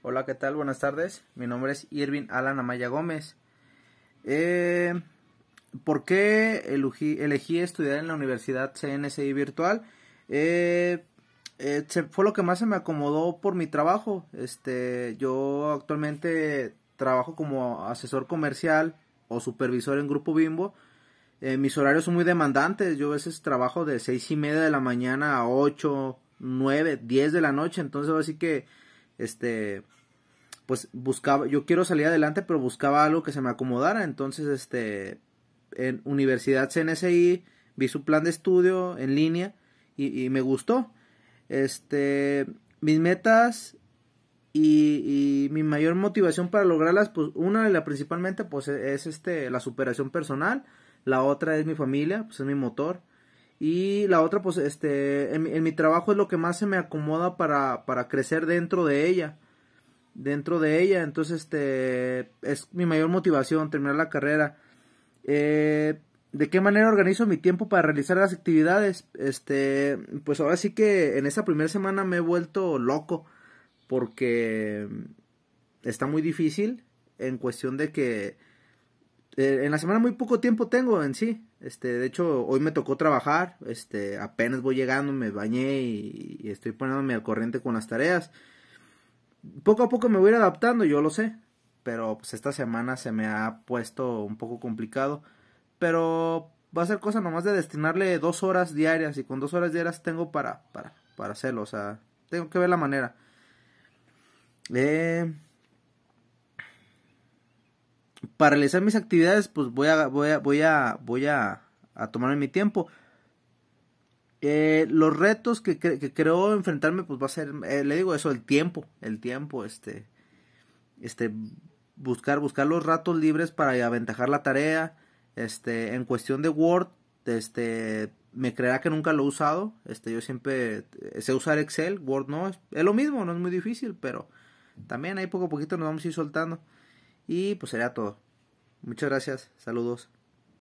Hola, ¿qué tal? Buenas tardes. Mi nombre es Irving Alan Amaya Gómez. Eh, ¿Por qué elegí, estudiar en la Universidad CNCI Virtual? Eh, eh fue lo que más se me acomodó por mi trabajo. Este, yo actualmente trabajo como asesor comercial o supervisor en Grupo Bimbo. Eh, mis horarios son muy demandantes. Yo a veces trabajo de seis y media de la mañana a 8, 9, diez de la noche. Entonces, así que este, pues buscaba, yo quiero salir adelante, pero buscaba algo que se me acomodara. Entonces, este, en Universidad CNSI vi su plan de estudio en línea y, me gustó. Este, mis metas y, mi mayor motivación para lograrlas, pues una, la principalmente, pues es este, la superación personal. La otra es mi familia, pues es mi motor. Y la otra, pues, este, en, mi trabajo es lo que más se me acomoda para, para crecer dentro de ella. Dentro de ella, entonces, este, es mi mayor motivación, terminar la carrera. Eh, ¿De qué manera organizo mi tiempo para realizar las actividades? Este, pues ahora sí que en esa primera semana me he vuelto loco porque está muy difícil en cuestión de que este, en la semana muy poco tiempo tengo en sí. Este, de hecho, hoy me tocó trabajar, este, apenas voy llegando, me bañé y, estoy poniéndome al corriente con las tareas. Poco a poco me voy a ir adaptando, yo lo sé, pero pues esta semana se me ha puesto un poco complicado. Pero va a ser cosa nomás de destinarle dos horas diarias y con dos horas diarias tengo para, para, para hacerlo, o sea, tengo que ver la manera. Eh, para realizar mis actividades, pues voy a, voy a, voy a, voy a, tomarme mi tiempo. Eh, los retos que, que, creo enfrentarme, pues va a ser, eh, le digo eso, el tiempo, el tiempo, este, este, buscar, buscar los ratos libres para aventajar la tarea, este, en cuestión de Word, este, me creerá que nunca lo he usado, este, yo siempre eh, sé usar Excel, Word no, es, es lo mismo, no es muy difícil, pero también ahí poco a poquito nos vamos a ir soltando. Y pues será todo. Muchas gracias, saludos.